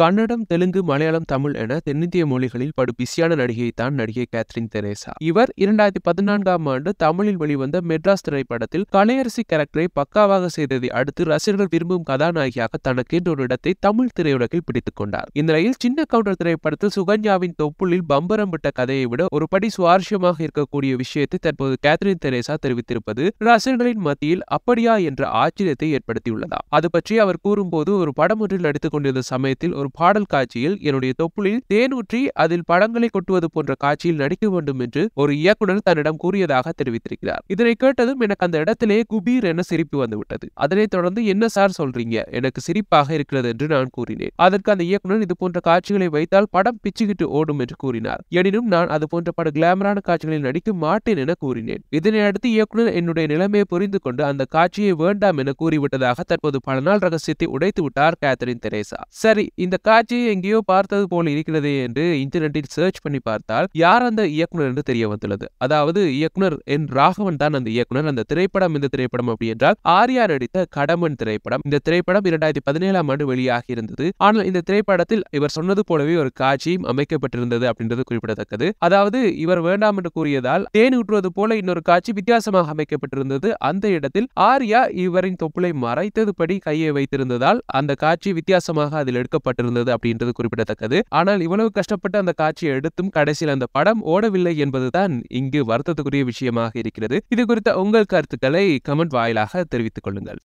கன்னடம் தெலுங்கு மலையாளம் தமிழ் என தென்னிந்திய மொழிகளில் படு பிஸியான நடிகை தான் நடிகை கேத்ரின் தெரேசா இவர் இரண்டாயிரத்தி பதினான்காம் ஆண்டு தமிழில் வெளிவந்த மெட்ராஸ் திரைப்படத்தில் கலையரசி கேரக்டரை பக்காவாக செய்ததை அடுத்து ரசிகர்கள் விரும்பும் கதாநாயகியாக தனக்கென்று ஒரு இடத்தை தமிழ் திரையுலகில் பிடித்துக் கொண்டார் இந்நிலையில் சின்ன கவுண்டர் திரைப்படத்தில் சுகன்யாவின் தொப்புளில் பம்பரம் விட்ட கதையை விட ஒரு படி சுவாரஸ்யமாக இருக்கக்கூடிய விஷயத்தை தற்போது கேத்ரின் தெரேசா தெரிவித்திருப்பது ரசிகர்களின் மத்தியில் அப்படியா என்ற ஆச்சரியத்தை ஏற்படுத்தியுள்ளதா அது பற்றி அவர் கூறும்போது ஒரு படம் ஒன்றில் நடித்துக் கொண்டிருந்த சமயத்தில் ஒரு ஒரு பாடல் காட்சியில் என்னுடைய தொப்புளில் தேனூற்றி அதில் படங்களை கொட்டுவது போன்ற காட்சியில் நடிக்க வேண்டும் என்று ஒரு இயக்குனர் தன்னிடம் கூறியதாக தெரிவித்திருக்கிறார் இதனை கேட்டதும் எனக்கு அந்த இடத்திலே குபீர் என சிரிப்பு வந்துவிட்டது அதனைத் தொடர்ந்து என்ன சார் சொல்றீங்க எனக்கு சிரிப்பாக இருக்கிறது என்று நான் கூறினேன் அதற்கு அந்த இயக்குனர் இது போன்ற காட்சிகளை வைத்தால் படம் பிச்சுக்கிட்டு ஓடும் என்று கூறினார் எனினும் நான் அது போன்ற பட கிளாமரான காட்சிகளில் நடிக்க மாட்டேன் என கூறினேன் இதனையடுத்து அடுத்து இயக்குனர் என்னுடைய நிலைமையை புரிந்து கொண்டு அந்த காட்சியை வேண்டாம் என கூறிவிட்டதாக தற்போது பல நாள் ரகசியத்தை உடைத்து விட்டார் கேத்தரின் தெரேசா சரி இந்த இந்த காட்சி எங்கேயோ பார்த்தது போல இருக்கிறதே என்று இன்டர்நெட்டில் சர்ச் பண்ணி பார்த்தால் யார் அந்த இயக்குனர் என்று தெரிய வந்துள்ளது அதாவது இயக்குனர் என் ராகவன் தான் அந்த இயக்குனர் அந்த திரைப்படம் இந்த திரைப்படம் அப்படி என்றால் ஆர்யா நடித்த கடமன் திரைப்படம் இந்த திரைப்படம் இரண்டாயிரத்தி பதினேழாம் ஆண்டு வெளியாகி இருந்தது ஆனால் இந்த திரைப்படத்தில் இவர் சொன்னது போலவே ஒரு காட்சியும் அமைக்கப்பட்டிருந்தது அப்படின்றது குறிப்பிடத்தக்கது அதாவது இவர் வேண்டாம் என்று கூறியதால் தேன் ஊற்றுவது போல இன்னொரு காட்சி வித்தியாசமாக அமைக்கப்பட்டிருந்தது அந்த இடத்தில் ஆர்யா இவரின் தொப்புளை மறைத்தது படி கையை வைத்திருந்ததால் அந்த காட்சி வித்தியாசமாக அதில் எடுக்கப்பட்டிருந்தது இருந்தது அப்படின்றது குறிப்பிடத்தக்கது ஆனால் இவ்வளவு கஷ்டப்பட்டு அந்த காட்சியை எடுத்தும் கடைசியில் அந்த படம் ஓடவில்லை என்பதுதான் இங்கு வருத்தத்துக்குரிய விஷயமாக இருக்கிறது இது குறித்த உங்கள் கருத்துக்களை கமெண்ட் வாயிலாக தெரிவித்துக் கொள்ளுங்கள்